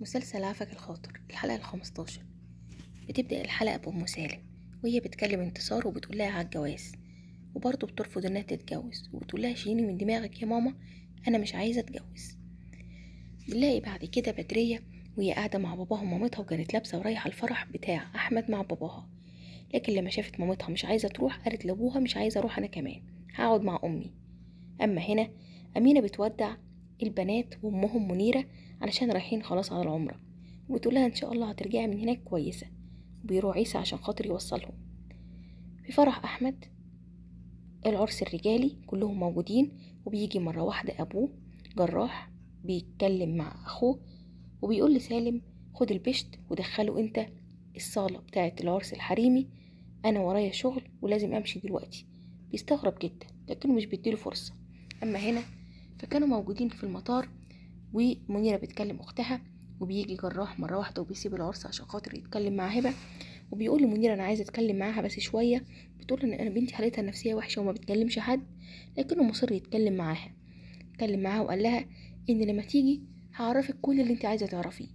مسلسل عفك الخاطر الحلقة الخمستاشر بتبدأ الحلقة بأم سالم وهي بتكلم انتصار وبتقول لها على الجواز وبرضه بترفض انها تتجوز وبتقول لها شيليني من دماغك يا ماما انا مش عايزه اتجوز بنلاقي بعد كده بدريه وهي قاعده مع باباها ومامتها وكانت لابسه ورايحه الفرح بتاع احمد مع باباها لكن لما شافت مامتها مش عايزه تروح قالت لابوها مش عايزه اروح انا كمان هقعد مع امي اما هنا امينه بتودع البنات وامهم منيره علشان رايحين خلاص على العمره وبتقولها ان شاء الله هترجعي من هناك كويسه وبيروح عيسى عشان خاطر يوصلهم في فرح احمد العرس الرجالي كلهم موجودين وبيجي مره واحده ابوه جراح بيتكلم مع اخوه وبيقول لسالم خد البشت ودخله انت الصاله بتاعه العرس الحريمي انا ورايا شغل ولازم امشي دلوقتي بيستغرب جدا لكنه مش بيديله فرصه اما هنا فكانوا موجودين في المطار ومنيرة بتكلم أختها وبيجي جراح مرة واحدة وبيسيب العرس عشان خاطر يتكلم مع هبة وبيقول لمنيرة أنا عايزة أتكلم معاها بس شوية بتقول إن أنا بنتي حالتها النفسية وحشة وما بتكلمش حد لكنه مصر يتكلم معاها اتكلم معاها وقال لها إن لما تيجي هعرفك كل اللي أنت عايزة تعرفيه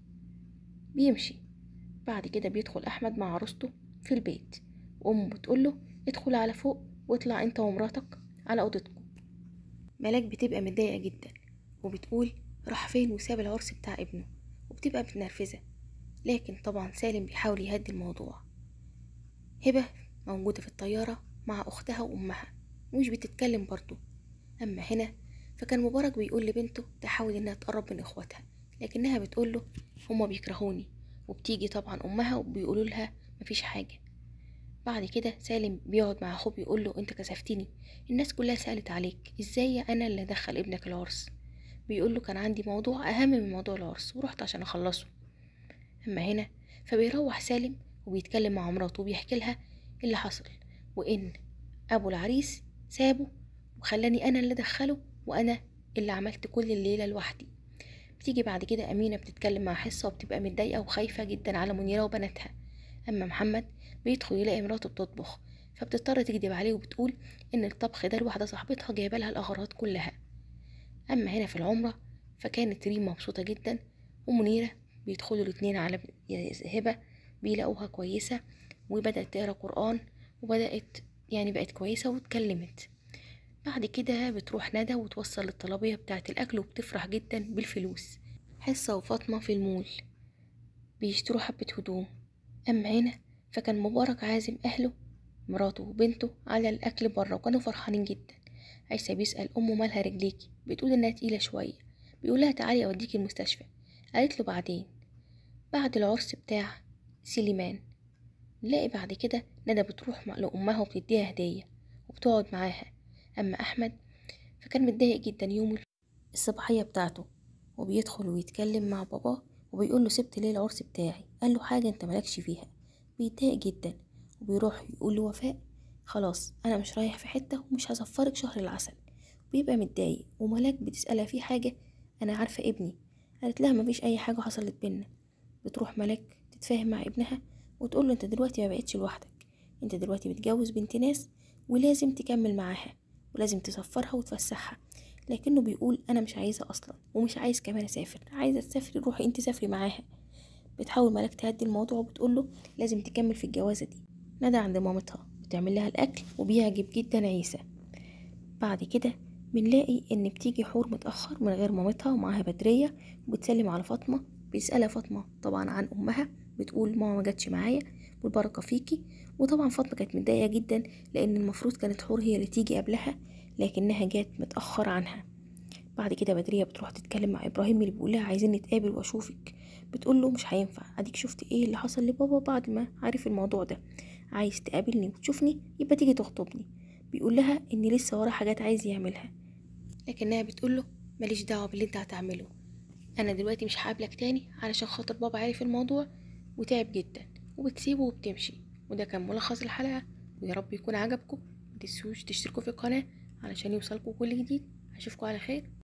بيمشي بعد كده بيدخل أحمد مع عروسته في البيت وأمه بتقوله ادخل على فوق واطلع أنت ومراتك على أوضتكم ملاك بتبقى متضايقة جدا وبتقول راح فين وساب العرس بتاع ابنه وبتبقى متنرفزة لكن طبعا سالم بيحاول يهدي الموضوع هبة موجودة في الطيارة مع أختها وأمها ومش بتتكلم برضه أما هنا فكان مبارك بيقول لبنته تحاول إنها تقرب من إخواتها لكنها بتقوله هما بيكرهوني وبتيجي طبعا أمها وبيقولوا لها مفيش حاجة بعد كده سالم بيقعد مع اخوه بيقول له انت كسفتني الناس كلها سالت عليك ازاي انا اللي ادخل ابنك العرس بيقول له كان عندي موضوع اهم من موضوع العرس ورحت عشان اخلصه اما هنا فبيروح سالم وبيتكلم مع مراته وبيحكي لها اللي حصل وان ابو العريس سابه وخلاني انا اللي دخله وانا اللي عملت كل الليله لوحدي بتيجي بعد كده امينه بتتكلم مع حصه وبتبقى متضايقه وخايفه جدا على منيره وبناتها أما محمد بيدخل يلاقي مراته بتطبخ فبتضطر تكذب عليه وبتقول إن الطبخ ده لواحدة صاحبتها جايبة لها الأغراض كلها أما هنا في العمرة فكانت ريم مبسوطة جدا ومنيرة بيدخلوا الاتنين على يعني هبة بيلاقوها كويسة وبدأت تقرا قرآن وبدأت يعني بقت كويسة واتكلمت بعد كده بتروح ندى وتوصل الطلبية بتاعة الأكل وبتفرح جدا بالفلوس حصة وفاطمة في المول بيشتروا حبة هدوم أما هنا فكان مبارك عازم أهله مراته وبنته على الأكل بره وكانوا فرحانين جدا عيسى بيسأل أمه مالها رجليكي بتقول إنها تقيلة شوية بيقولها تعالي أوديكي المستشفى قالت له بعدين بعد العرس بتاع سليمان نلاقي بعد كده ندى بتروح لأمها وبتديها هدية وبتقعد معاها أما أحمد فكان متضايق جدا يوم الصباحية بتاعته وبيدخل ويتكلم مع باباه وبيقول له سبت ليه العرس بتاعي قال له حاجة انت مالكش فيها بيتضايق جدا وبيروح يقول له وفاء خلاص انا مش رايح في حتة ومش هسفرك شهر العسل بيبقى متضايق وملاك بتسألها في حاجة أنا عارفة ابني قالت لها مفيش أي حاجة حصلت بينا بتروح ملاك تتفاهم مع ابنها وتقول له أنت دلوقتي ما بقتش لوحدك أنت دلوقتي بتجوز بنت ناس ولازم تكمل معاها ولازم تسفرها وتفسحها لكنه بيقول انا مش عايزه اصلا ومش عايز كمان اسافر عايزه تسافري روحي انت سافري معاها بتحاول ملاك تهدي الموضوع وبتقول له لازم تكمل في الجوازه دي ندى عند مامتها بتعمل لها الاكل وبيعجب جدا عيسى بعد كده بنلاقي ان بتيجي حور متاخر من غير مامتها ومعاها بدريه وبتسلم على فاطمه بيسالها فاطمه طبعا عن امها بتقول ماما ما جاتش معايا والبركة فيكي وطبعا فاطمة كانت متضايقة جدا لأن المفروض كانت حور هي اللي تيجي قبلها لكنها جات متأخر عنها بعد كده بدرية بتروح تتكلم مع إبراهيم اللي بيقولها عايزين نتقابل وأشوفك بتقول له مش هينفع أديك شفت إيه اللي حصل لبابا بعد ما عرف الموضوع ده عايز تقابلني وتشوفني يبقى تيجي تخطبني بيقول لها إن لسه ورا حاجات عايز يعملها لكنها بتقول له ماليش دعوة باللي أنت هتعمله أنا دلوقتي مش هقابلك تاني علشان خاطر بابا عارف الموضوع وتعب جدا وبتسيبه وبتمشي وده كان ملخص الحلقة ويا رب يكون عجبكم متنسوش تشتركوا في القناة علشان يوصلكم كل جديد اشوفكم على خير